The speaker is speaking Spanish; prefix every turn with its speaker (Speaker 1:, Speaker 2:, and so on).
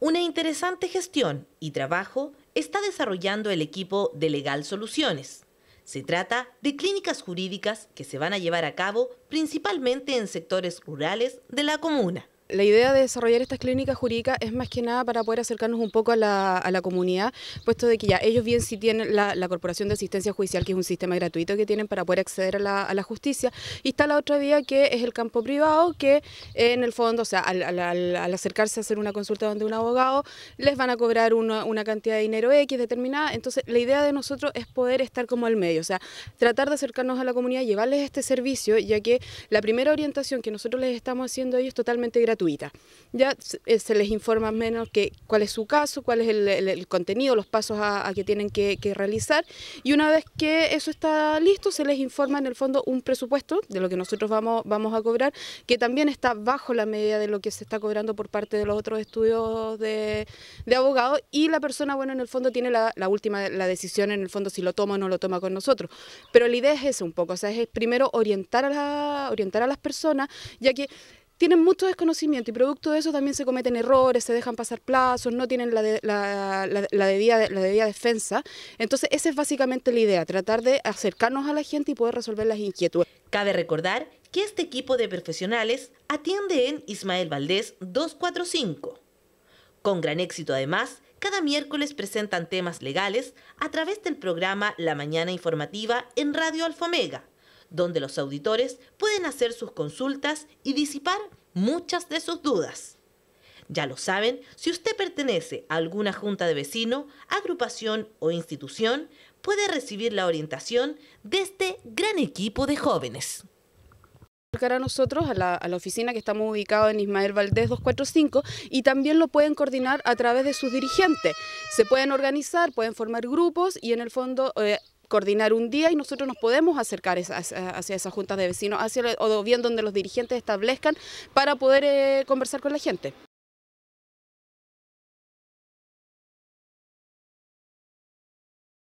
Speaker 1: Una interesante gestión y trabajo está desarrollando el equipo de Legal Soluciones. Se trata de clínicas jurídicas que se van a llevar a cabo principalmente en sectores rurales de la comuna.
Speaker 2: La idea de desarrollar estas clínicas jurídicas es más que nada para poder acercarnos un poco a la, comunidad, puesto de que ya ellos bien sí tienen la, Corporación de Asistencia Judicial, que es un sistema gratuito que tienen para poder acceder a la, justicia, y está la otra vía que es el campo privado, que eh, en el fondo, o sea, al, acercarse a hacer una consulta donde un abogado, les van a cobrar una, cantidad de dinero X determinada, entonces la idea de nosotros es poder estar como al medio, o sea, tratar de acercarnos a la comunidad, llevarles este servicio, ya que la primera orientación que nosotros les estamos haciendo a ellos es totalmente gratuita, gratuita. Ya eh, se les informa menos que, cuál es su caso, cuál es el, contenido, los pasos a, que tienen que, realizar y una vez que eso está listo se les informa en el fondo un presupuesto de lo que nosotros vamos, vamos a cobrar que también está bajo la media de lo que se está cobrando por parte de los otros estudios de, abogados y la persona, bueno, en el fondo tiene la, última, la decisión en el fondo si lo toma o no lo toma con nosotros. Pero la idea es eso un poco, o sea, es primero orientar a, orientar a las personas, ya que tienen mucho desconocimiento y producto de eso también se cometen errores, se dejan pasar plazos, no tienen la, la, debida, debida defensa. Entonces esa es básicamente la idea, tratar de acercarnos a la gente y poder resolver las inquietudes. Cabe
Speaker 1: recordar que este equipo de profesionales atiende en Ismael Valdés 245. Con gran éxito además, cada miércoles presentan temas legales a través del programa La Mañana Informativa en Radio Alfomega donde los auditores pueden hacer sus consultas y disipar muchas de sus dudas. Ya lo saben, si usted pertenece a alguna junta de vecino, agrupación o institución, puede recibir la orientación de este gran equipo de jóvenes.
Speaker 2: Acercar a nosotros, a la, a la, oficina que estamos ubicados en Ismael Valdés 245 y también lo pueden coordinar a través de sus dirigentes. Se pueden organizar, pueden formar grupos y en el fondo... Eh, coordinar un día y nosotros nos podemos acercar hacia esas juntas de vecinos,
Speaker 1: hacia, o bien donde los dirigentes establezcan para poder eh, conversar con la gente.